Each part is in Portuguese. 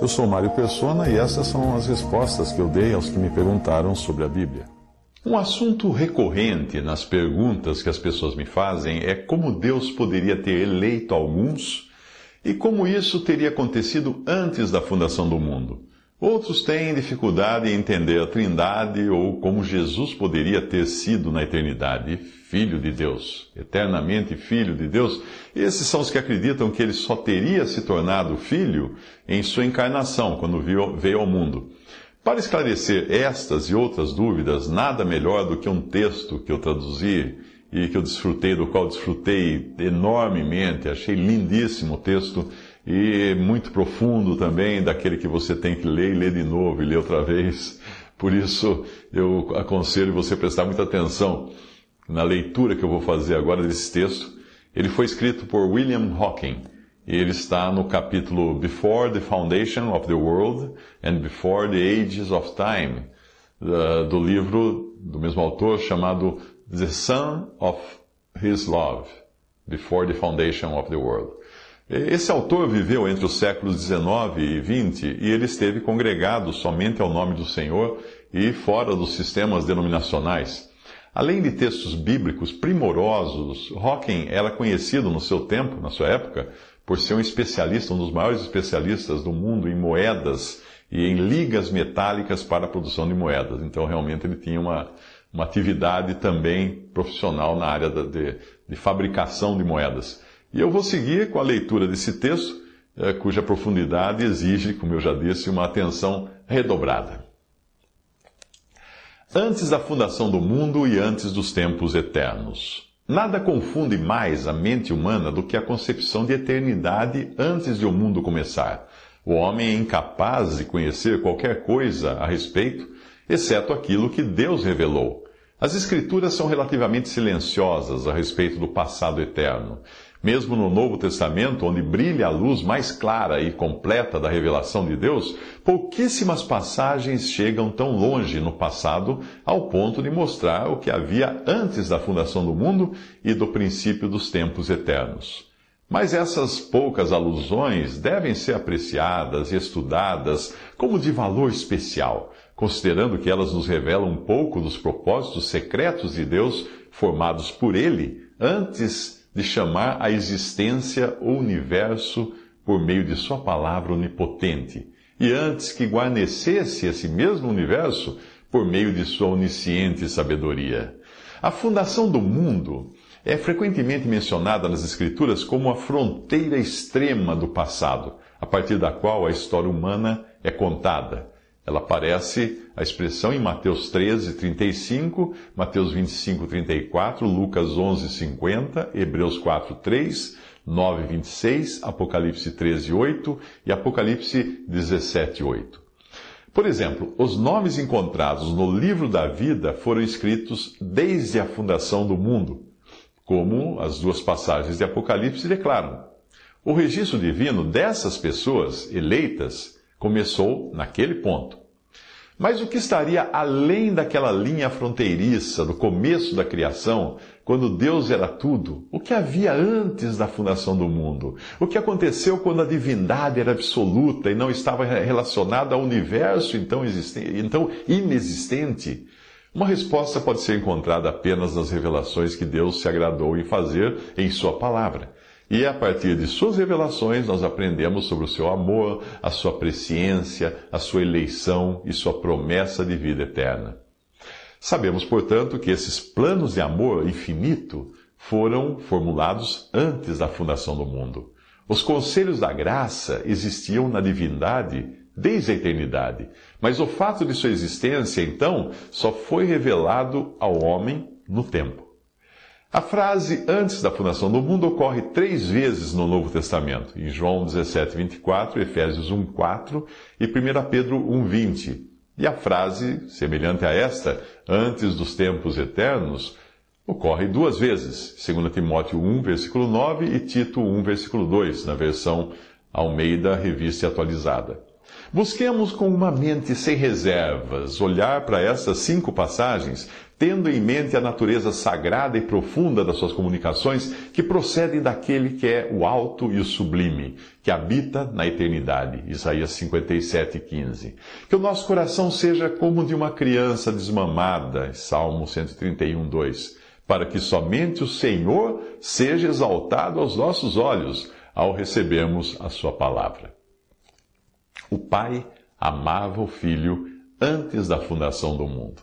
Eu sou Mário Persona e essas são as respostas que eu dei aos que me perguntaram sobre a Bíblia. Um assunto recorrente nas perguntas que as pessoas me fazem é como Deus poderia ter eleito alguns e como isso teria acontecido antes da fundação do mundo. Outros têm dificuldade em entender a Trindade ou como Jesus poderia ter sido na eternidade Filho de Deus, eternamente Filho de Deus. Esses são os que acreditam que ele só teria se tornado Filho em sua encarnação, quando veio ao mundo. Para esclarecer estas e outras dúvidas, nada melhor do que um texto que eu traduzi e que eu desfrutei, do qual desfrutei enormemente, achei lindíssimo o texto e muito profundo também, daquele que você tem que ler e ler de novo e ler outra vez. Por isso, eu aconselho você prestar muita atenção na leitura que eu vou fazer agora desse texto. Ele foi escrito por William Hawking. E ele está no capítulo Before the Foundation of the World and Before the Ages of Time, do livro do mesmo autor chamado The Son of His Love, Before the Foundation of the World. Esse autor viveu entre os séculos 19 e 20 e ele esteve congregado somente ao nome do Senhor e fora dos sistemas denominacionais. Além de textos bíblicos primorosos, Hawking era conhecido no seu tempo, na sua época, por ser um especialista, um dos maiores especialistas do mundo em moedas e em ligas metálicas para a produção de moedas. Então, realmente, ele tinha uma, uma atividade também profissional na área de, de fabricação de moedas. E eu vou seguir com a leitura desse texto, eh, cuja profundidade exige, como eu já disse, uma atenção redobrada. Antes da fundação do mundo e antes dos tempos eternos. Nada confunde mais a mente humana do que a concepção de eternidade antes de o mundo começar. O homem é incapaz de conhecer qualquer coisa a respeito, exceto aquilo que Deus revelou. As Escrituras são relativamente silenciosas a respeito do passado eterno. Mesmo no Novo Testamento, onde brilha a luz mais clara e completa da revelação de Deus, pouquíssimas passagens chegam tão longe no passado ao ponto de mostrar o que havia antes da fundação do mundo e do princípio dos tempos eternos. Mas essas poucas alusões devem ser apreciadas e estudadas como de valor especial, considerando que elas nos revelam um pouco dos propósitos secretos de Deus formados por Ele antes de chamar a existência o universo por meio de Sua palavra onipotente, e antes que guarnecesse esse mesmo universo por meio de Sua onisciente sabedoria. A fundação do mundo é frequentemente mencionada nas Escrituras como a fronteira extrema do passado, a partir da qual a história humana é contada ela aparece a expressão em Mateus 13, 35, Mateus 25, 34, Lucas 11, 50, Hebreus 4, 3, 9, 26, Apocalipse 13, 8 e Apocalipse 17, 8. Por exemplo, os nomes encontrados no livro da vida foram escritos desde a fundação do mundo, como as duas passagens de Apocalipse declaram. O registro divino dessas pessoas eleitas começou naquele ponto. Mas o que estaria além daquela linha fronteiriça do começo da criação, quando Deus era tudo? O que havia antes da fundação do mundo? O que aconteceu quando a divindade era absoluta e não estava relacionada ao universo então, existente, então inexistente? Uma resposta pode ser encontrada apenas nas revelações que Deus se agradou em fazer em Sua palavra. E a partir de suas revelações, nós aprendemos sobre o seu amor, a sua presciência, a sua eleição e sua promessa de vida eterna. Sabemos, portanto, que esses planos de amor infinito foram formulados antes da fundação do mundo. Os conselhos da graça existiam na divindade desde a eternidade, mas o fato de sua existência, então, só foi revelado ao homem no tempo. A frase antes da fundação do mundo ocorre três vezes no Novo Testamento, em João 17, 24, Efésios 1, 4 e 1 Pedro 1, 20. E a frase, semelhante a esta, antes dos tempos eternos, ocorre duas vezes, 2 Timóteo 1, versículo 9 e Tito 1, versículo 2, na versão Almeida Revista Atualizada. Busquemos com uma mente sem reservas olhar para essas cinco passagens, tendo em mente a natureza sagrada e profunda das suas comunicações, que procedem daquele que é o alto e o sublime, que habita na eternidade. Isaías 57, 15. Que o nosso coração seja como de uma criança desmamada. Salmo 131, 2. Para que somente o Senhor seja exaltado aos nossos olhos ao recebermos a Sua palavra. O Pai amava o Filho antes da fundação do mundo.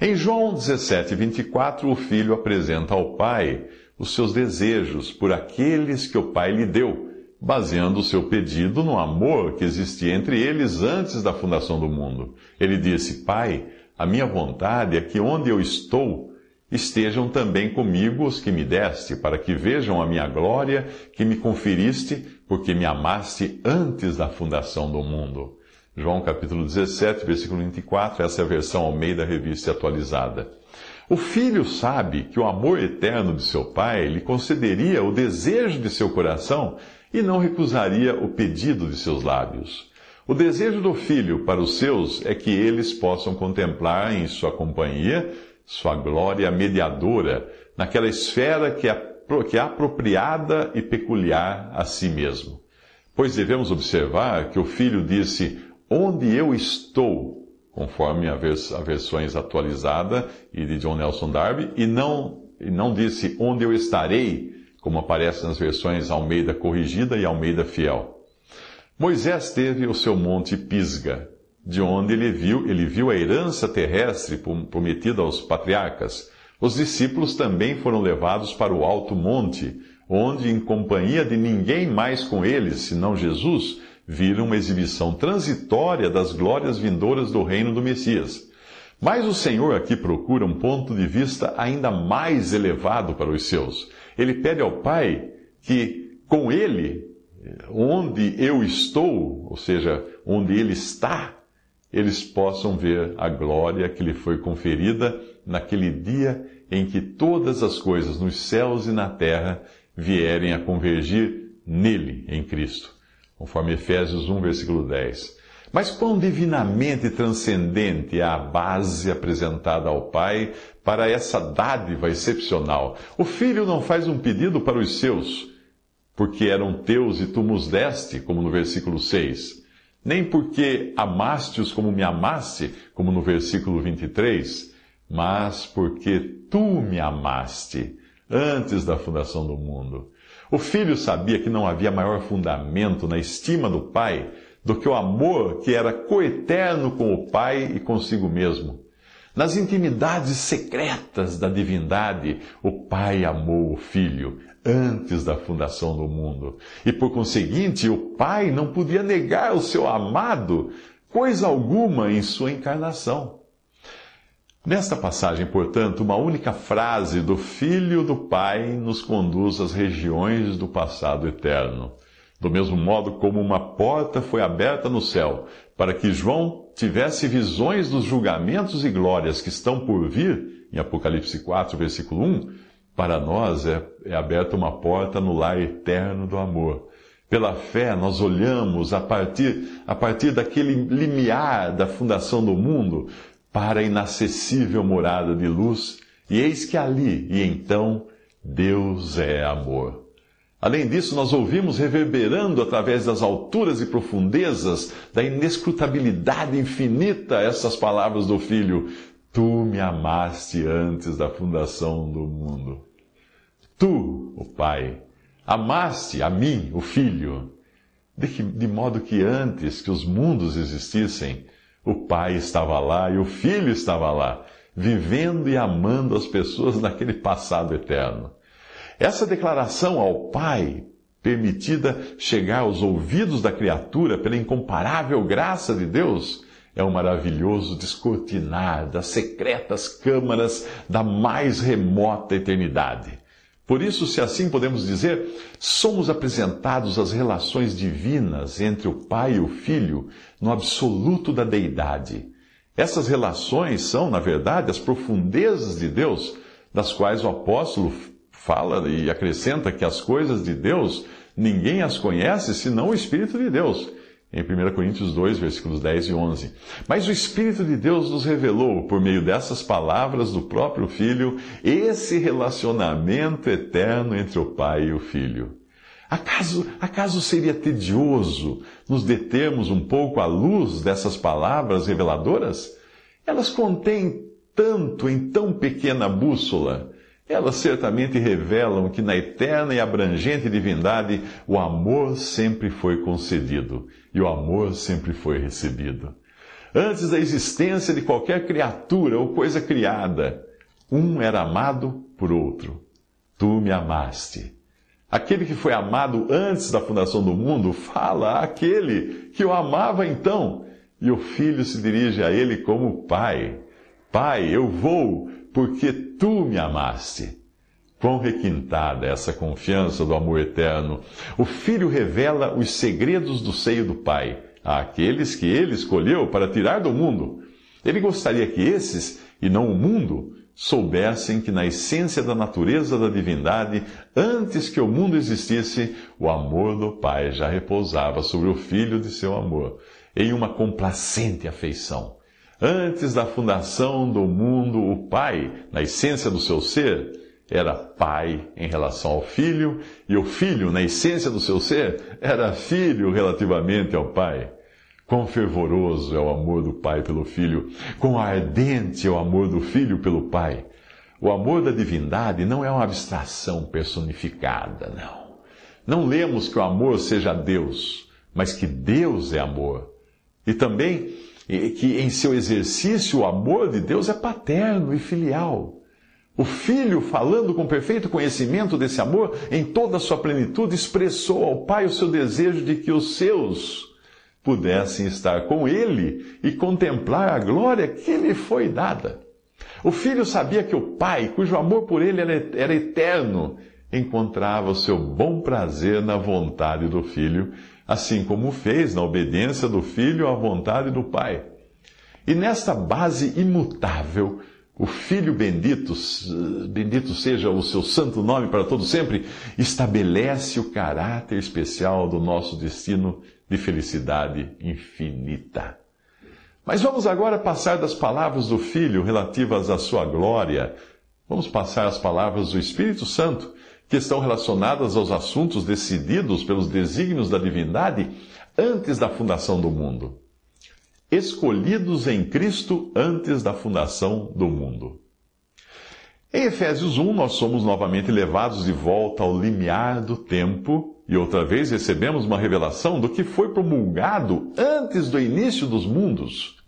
Em João 17, 24, o Filho apresenta ao Pai os seus desejos por aqueles que o Pai lhe deu, baseando o seu pedido no amor que existia entre eles antes da fundação do mundo. Ele disse: Pai, a minha vontade é que onde eu estou, estejam também comigo os que me deste, para que vejam a minha glória que me conferiste porque me amaste antes da fundação do mundo. João capítulo 17, versículo 24, essa é a versão ao meio da revista atualizada. O filho sabe que o amor eterno de seu pai lhe concederia o desejo de seu coração e não recusaria o pedido de seus lábios. O desejo do filho para os seus é que eles possam contemplar em sua companhia sua glória mediadora, naquela esfera que é que é apropriada e peculiar a si mesmo. Pois devemos observar que o filho disse: Onde eu estou, conforme a, vers a versões atualizada e de John Nelson Darby, e não, e não disse onde eu estarei, como aparece nas versões Almeida Corrigida e Almeida Fiel. Moisés teve o seu monte Pisga, de onde ele viu, ele viu a herança terrestre prometida aos patriarcas os discípulos também foram levados para o alto monte, onde, em companhia de ninguém mais com eles, senão Jesus, viram uma exibição transitória das glórias vindouras do reino do Messias. Mas o Senhor aqui procura um ponto de vista ainda mais elevado para os seus. Ele pede ao Pai que, com ele, onde eu estou, ou seja, onde ele está, eles possam ver a glória que lhe foi conferida naquele dia em que todas as coisas nos céus e na terra vierem a convergir nele, em Cristo, conforme Efésios 1, versículo 10. Mas quão divinamente transcendente é a base apresentada ao Pai para essa dádiva excepcional! O filho não faz um pedido para os seus, porque eram teus e tu nos deste, como no versículo 6 nem porque amaste-os como me amasse, como no versículo 23, mas porque tu me amaste antes da fundação do mundo. O filho sabia que não havia maior fundamento na estima do pai do que o amor que era coeterno com o pai e consigo mesmo. Nas intimidades secretas da divindade, o Pai amou o Filho antes da fundação do mundo. E por conseguinte, o Pai não podia negar o seu amado coisa alguma em sua encarnação. Nesta passagem, portanto, uma única frase do Filho do Pai nos conduz às regiões do passado eterno. Do mesmo modo como uma porta foi aberta no céu para que João tivesse visões dos julgamentos e glórias que estão por vir, em Apocalipse 4, versículo 1, para nós é, é aberta uma porta no lar eterno do amor. Pela fé, nós olhamos a partir, a partir daquele limiar da fundação do mundo para a inacessível morada de luz, e eis que ali e então Deus é amor. Além disso, nós ouvimos reverberando através das alturas e profundezas da inescrutabilidade infinita essas palavras do Filho: Tu me amaste antes da fundação do mundo. Tu, o Pai, amaste a mim, o Filho, de, que, de modo que antes que os mundos existissem, o Pai estava lá e o Filho estava lá, vivendo e amando as pessoas naquele passado eterno. Essa declaração ao Pai, permitida chegar aos ouvidos da criatura pela incomparável graça de Deus, é um maravilhoso descortinar das secretas câmaras da mais remota eternidade. Por isso, se assim podemos dizer, somos apresentados às relações divinas entre o Pai e o Filho no absoluto da deidade. Essas relações são, na verdade, as profundezas de Deus, das quais o apóstolo fala e acrescenta que as coisas de Deus ninguém as conhece senão o Espírito de Deus. Em 1 Coríntios 2, versículos 10 e 11. Mas o Espírito de Deus nos revelou, por meio dessas palavras do próprio Filho, esse relacionamento eterno entre o Pai e o Filho. Acaso, acaso seria tedioso nos determos um pouco à luz dessas palavras reveladoras? Elas contêm tanto em tão pequena bússola elas certamente revelam que na eterna e abrangente divindade o amor sempre foi concedido e o amor sempre foi recebido. Antes da existência de qualquer criatura ou coisa criada, um era amado por outro. Tu me amaste. Aquele que foi amado antes da fundação do mundo fala àquele que o amava então, e o filho se dirige a ele como pai. Pai, eu vou porque tu me amaste. Quão requintada essa confiança do amor eterno! O filho revela os segredos do seio do Pai àqueles que ele escolheu para tirar do mundo. Ele gostaria que esses, e não o mundo, soubessem que na essência da natureza da divindade, antes que o mundo existisse, o amor do Pai já repousava sobre o Filho de seu amor, em uma complacente afeição. Antes da fundação do mundo, o Pai, na essência do seu ser, era pai em relação ao filho, e o filho, na essência do seu ser, era filho relativamente ao pai. Quão fervoroso é o amor do pai pelo filho, quão ardente é o amor do filho pelo pai. O amor da divindade não é uma abstração personificada, não. Não lemos que o amor seja Deus, mas que Deus é amor. E também que em seu exercício o amor de Deus é paterno e filial. O filho, falando com perfeito conhecimento desse amor, em toda a sua plenitude, expressou ao Pai o seu desejo de que os seus pudessem estar com ele e contemplar a glória que lhe foi dada. O filho sabia que o Pai, cujo amor por ele era eterno, encontrava o seu bom prazer na vontade do filho assim como fez na obediência do Filho à vontade do Pai. E nesta base imutável, o Filho bendito, bendito seja o seu santo nome para todo sempre, estabelece o caráter especial do nosso destino de felicidade infinita. Mas vamos agora passar das palavras do Filho relativas à sua glória, vamos passar as palavras do Espírito Santo que estão relacionadas aos assuntos decididos pelos desígnios da divindade antes da fundação do mundo. Escolhidos em Cristo antes da fundação do mundo. Em Efésios 1, nós somos novamente levados de volta ao limiar do tempo e outra vez recebemos uma revelação do que foi promulgado antes do início dos mundos.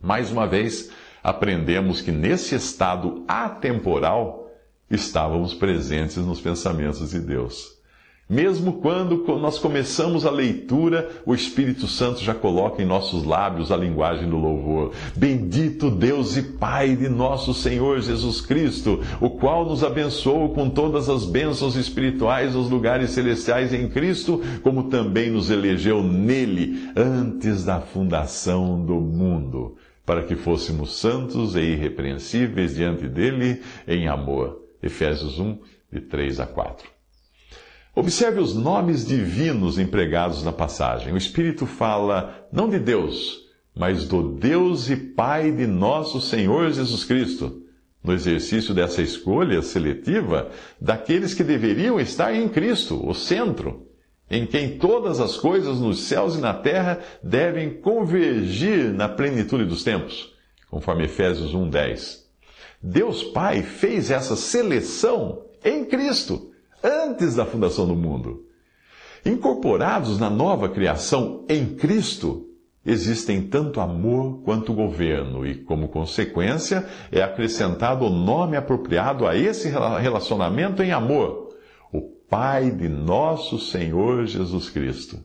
Mais uma vez, aprendemos que nesse estado atemporal, estávamos presentes nos pensamentos de Deus. Mesmo quando nós começamos a leitura, o Espírito Santo já coloca em nossos lábios a linguagem do louvor. Bendito Deus e Pai de nosso Senhor Jesus Cristo, o qual nos abençoou com todas as bênçãos espirituais nos lugares celestiais em Cristo, como também nos elegeu nele antes da fundação do mundo, para que fôssemos santos e irrepreensíveis diante dele em amor Efésios 1, de 3 a 4. Observe os nomes divinos empregados na passagem. O Espírito fala não de Deus, mas do Deus e Pai de nosso Senhor Jesus Cristo, no exercício dessa escolha seletiva daqueles que deveriam estar em Cristo, o centro, em quem todas as coisas nos céus e na terra devem convergir na plenitude dos tempos, conforme Efésios 1:10. Deus Pai fez essa seleção em Cristo, antes da fundação do mundo. Incorporados na nova criação em Cristo, existem tanto amor quanto governo, e como consequência é acrescentado o nome apropriado a esse relacionamento em amor: o Pai de nosso Senhor Jesus Cristo.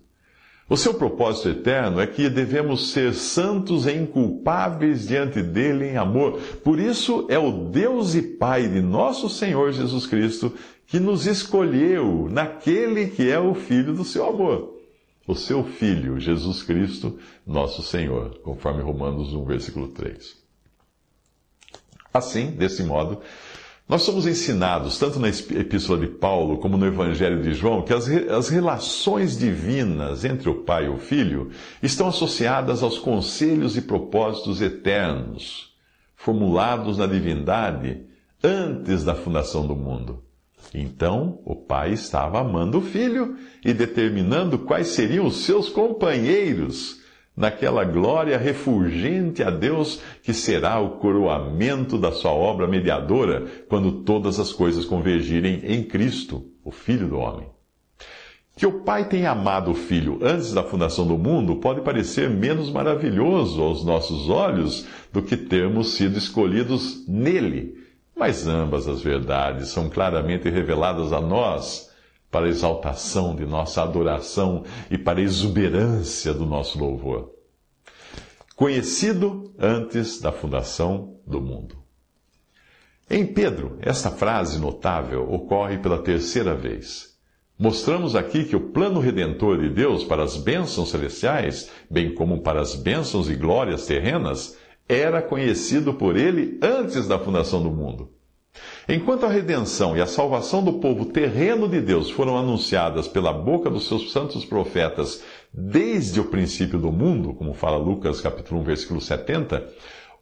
O seu propósito eterno é que devemos ser santos e inculpáveis diante dele em amor. Por isso, é o Deus e Pai de nosso Senhor Jesus Cristo que nos escolheu naquele que é o Filho do seu amor. O seu Filho, Jesus Cristo, nosso Senhor, conforme Romanos 1, versículo 3. Assim, desse modo, nós somos ensinados, tanto na Epístola de Paulo como no Evangelho de João, que as, re, as relações divinas entre o Pai e o Filho estão associadas aos conselhos e propósitos eternos, formulados na divindade antes da fundação do mundo. Então, o Pai estava amando o Filho e determinando quais seriam os seus companheiros naquela glória refulgente a Deus que será o coroamento da sua obra mediadora quando todas as coisas convergirem em Cristo, o Filho do Homem. Que o Pai tenha amado o Filho antes da fundação do mundo pode parecer menos maravilhoso aos nossos olhos do que termos sido escolhidos nele. Mas ambas as verdades são claramente reveladas a nós para exaltação de nossa adoração e para exuberância do nosso louvor. Conhecido antes da fundação do mundo. Em Pedro, esta frase notável ocorre pela terceira vez. Mostramos aqui que o plano redentor de Deus para as bênçãos celestiais, bem como para as bênçãos e glórias terrenas, era conhecido por ele antes da fundação do mundo. Enquanto a redenção e a salvação do povo terreno de Deus foram anunciadas pela boca dos seus santos profetas desde o princípio do mundo, como fala Lucas capítulo 1, versículo 70,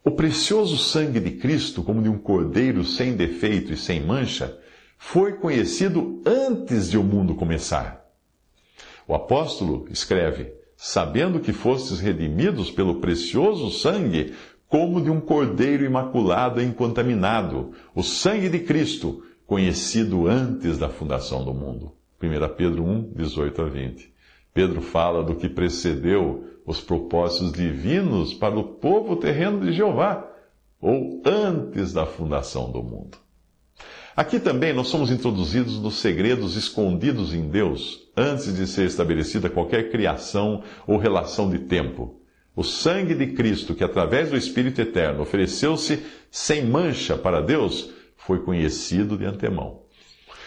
o precioso sangue de Cristo, como de um cordeiro sem defeito e sem mancha, foi conhecido antes de o mundo começar. O apóstolo escreve: Sabendo que fostes redimidos pelo precioso sangue, como de um cordeiro imaculado e incontaminado, o sangue de Cristo, conhecido antes da fundação do mundo. 1 Pedro 1, 18 a 20. Pedro fala do que precedeu os propósitos divinos para o povo terreno de Jeová, ou antes da fundação do mundo. Aqui também nós somos introduzidos nos segredos escondidos em Deus antes de ser estabelecida qualquer criação ou relação de tempo. O sangue de Cristo, que através do Espírito Eterno ofereceu-se sem mancha para Deus, foi conhecido de antemão.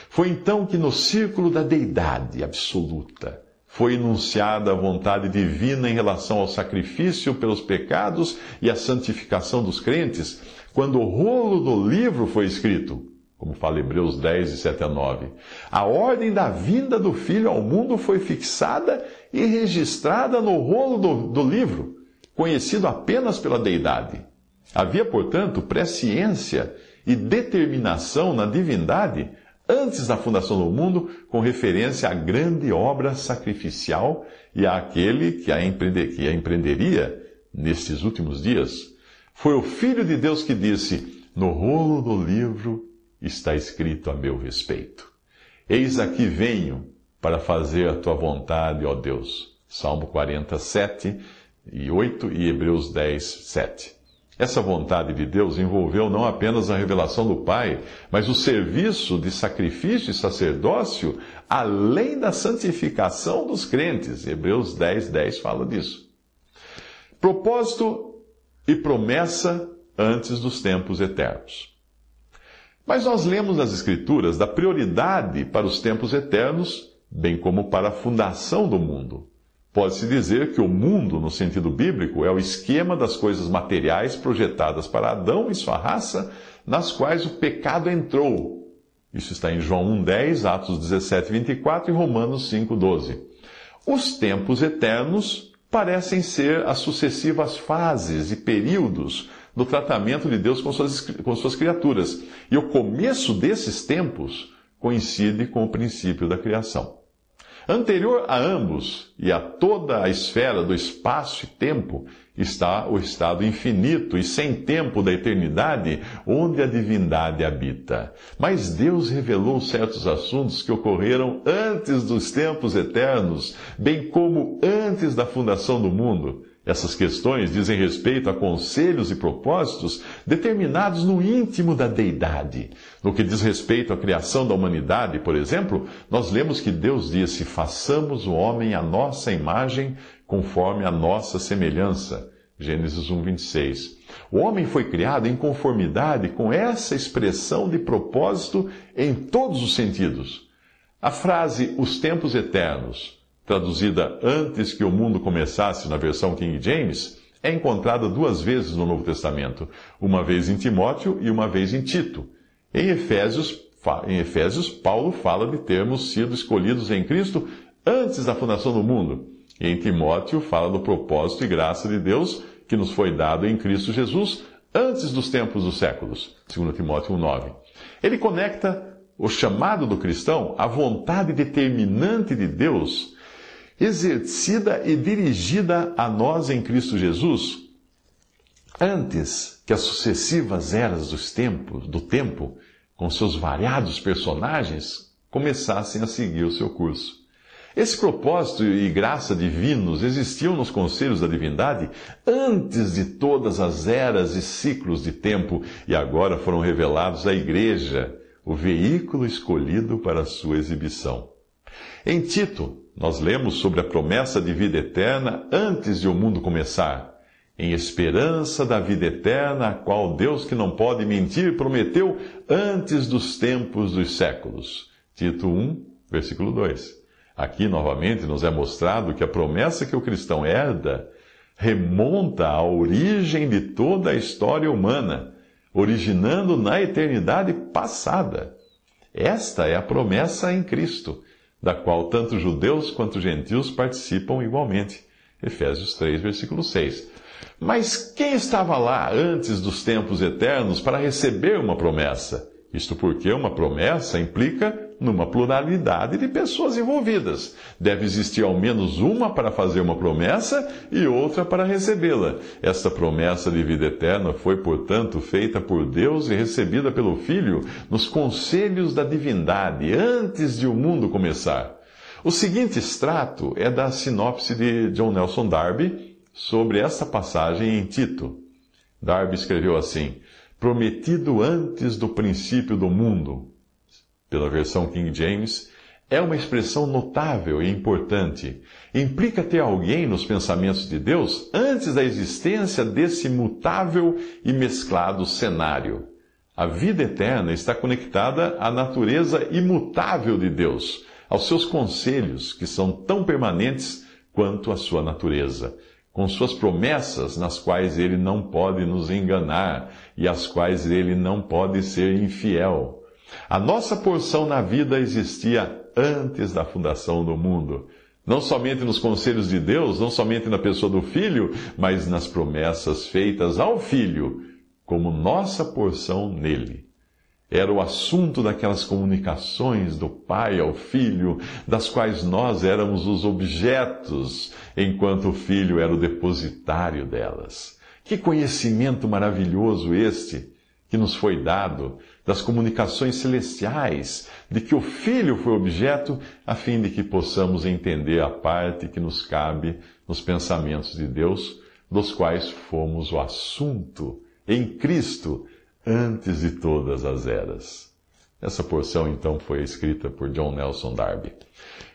Foi então que, no círculo da deidade absoluta, foi enunciada a vontade divina em relação ao sacrifício pelos pecados e à santificação dos crentes, quando o rolo do livro foi escrito, como fala Hebreus 10, 7 a 9. A ordem da vinda do Filho ao mundo foi fixada e registrada no rolo do, do livro conhecido apenas pela deidade. Havia, portanto, presciência e determinação na divindade antes da fundação do mundo, com referência à grande obra sacrificial e àquele que a, empreender, que a empreenderia nestes últimos dias. Foi o Filho de Deus que disse: No rolo do livro está escrito a meu respeito. Eis aqui venho para fazer a tua vontade, ó Deus. Salmo 47, e 8 e Hebreus 10, 7. Essa vontade de Deus envolveu não apenas a revelação do Pai, mas o serviço de sacrifício e sacerdócio além da santificação dos crentes. Hebreus 10, 10 fala disso. Propósito e promessa antes dos tempos eternos. Mas nós lemos nas Escrituras da prioridade para os tempos eternos, bem como para a fundação do mundo. Pode-se dizer que o mundo, no sentido bíblico, é o esquema das coisas materiais projetadas para Adão e sua raça, nas quais o pecado entrou. Isso está em João 1,10, Atos 17, 24 e Romanos 5,12. Os tempos eternos parecem ser as sucessivas fases e períodos do tratamento de Deus com suas, com suas criaturas. E o começo desses tempos coincide com o princípio da criação. Anterior a ambos e a toda a esfera do espaço e tempo está o estado infinito e sem tempo da eternidade, onde a divindade habita. Mas Deus revelou certos assuntos que ocorreram antes dos tempos eternos, bem como antes da fundação do mundo essas questões dizem respeito a conselhos e propósitos determinados no íntimo da deidade. No que diz respeito à criação da humanidade, por exemplo, nós lemos que Deus disse: façamos o homem à nossa imagem, conforme a nossa semelhança. Gênesis 1, 26. O homem foi criado em conformidade com essa expressão de propósito em todos os sentidos. A frase os tempos eternos traduzida antes que o mundo começasse na versão King James, é encontrada duas vezes no Novo Testamento, uma vez em Timóteo e uma vez em Tito. Em Efésios, em Efésios, Paulo fala de termos sido escolhidos em Cristo antes da fundação do mundo. E em Timóteo fala do propósito e graça de Deus que nos foi dado em Cristo Jesus antes dos tempos dos séculos, segundo Timóteo 1:9. Ele conecta o chamado do cristão à vontade determinante de Deus exercida e dirigida a nós em Cristo Jesus, antes que as sucessivas eras dos tempos, do tempo, com seus variados personagens, começassem a seguir o seu curso. Esse propósito e graça divinos existiam nos conselhos da divindade antes de todas as eras e ciclos de tempo e agora foram revelados à igreja, o veículo escolhido para a sua exibição. Em Tito, nós lemos sobre a promessa de vida eterna antes de o mundo começar, em esperança da vida eterna, a qual Deus que não pode mentir prometeu antes dos tempos dos séculos. Tito 1, versículo 2. Aqui novamente nos é mostrado que a promessa que o cristão herda remonta à origem de toda a história humana, originando na eternidade passada. Esta é a promessa em Cristo da qual tanto judeus quanto gentios participam igualmente. Efésios 3, versículo 6. Mas quem estava lá antes dos tempos eternos para receber uma promessa? Isto porque uma promessa implica numa pluralidade de pessoas envolvidas. Deve existir ao menos uma para fazer uma promessa e outra para recebê-la. Esta promessa de vida eterna foi, portanto, feita por Deus e recebida pelo Filho nos conselhos da divindade, antes de o mundo começar. O seguinte extrato é da sinopse de John Nelson Darby sobre esta passagem em Tito. Darby escreveu assim: Prometido antes do princípio do mundo, pela versão King James, é uma expressão notável e importante. Implica ter alguém nos pensamentos de Deus antes da existência desse mutável e mesclado cenário. A vida eterna está conectada à natureza imutável de Deus, aos seus conselhos, que são tão permanentes quanto a sua natureza, com suas promessas, nas quais ele não pode nos enganar e às quais ele não pode ser infiel. A nossa porção na vida existia antes da fundação do mundo. Não somente nos conselhos de Deus, não somente na pessoa do Filho, mas nas promessas feitas ao Filho, como nossa porção nele. Era o assunto daquelas comunicações do Pai ao Filho, das quais nós éramos os objetos, enquanto o Filho era o depositário delas. Que conhecimento maravilhoso este que nos foi dado das comunicações celestiais, de que o Filho foi objeto, a fim de que possamos entender a parte que nos cabe nos pensamentos de Deus, dos quais fomos o assunto em Cristo antes de todas as eras. Essa porção então foi escrita por John Nelson Darby.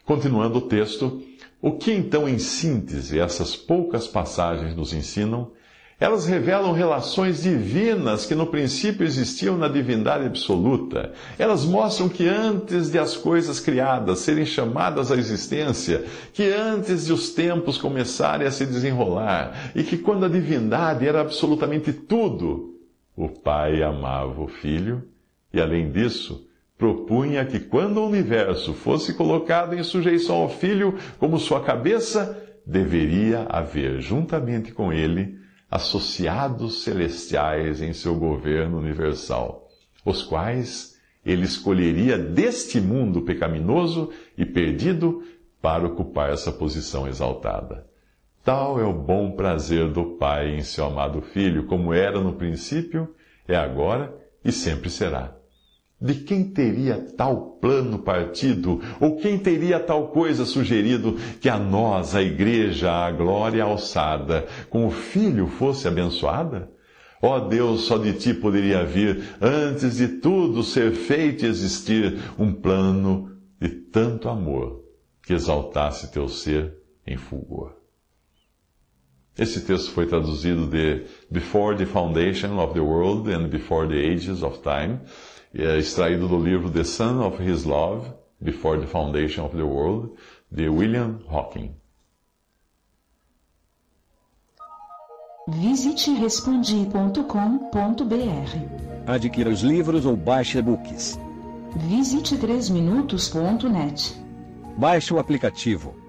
Continuando o texto, o que então em síntese essas poucas passagens nos ensinam elas revelam relações divinas que no princípio existiam na divindade absoluta. Elas mostram que antes de as coisas criadas serem chamadas à existência, que antes de os tempos começarem a se desenrolar, e que quando a divindade era absolutamente tudo, o Pai amava o Filho e, além disso, propunha que quando o universo fosse colocado em sujeição ao Filho como sua cabeça, deveria haver juntamente com ele associados celestiais em seu governo universal, os quais ele escolheria deste mundo pecaminoso e perdido para ocupar essa posição exaltada. Tal é o bom prazer do Pai em seu amado Filho, como era no princípio, é agora e sempre será. De quem teria tal plano partido? Ou quem teria tal coisa sugerido que a nós, a igreja, a glória alçada, com o filho fosse abençoada? Ó Deus, só de ti poderia vir, antes de tudo ser feito e existir, um plano de tanto amor que exaltasse teu ser em fulgor. Esse texto foi traduzido de Before the Foundation of the World and Before the Ages of Time, é extraído do livro The Son of His Love, Before the Foundation of the World, de William Hawking. Visite respondi.com.br. Adquira os livros ou baixe e-books. Visite 3minutos.net. Baixe o aplicativo.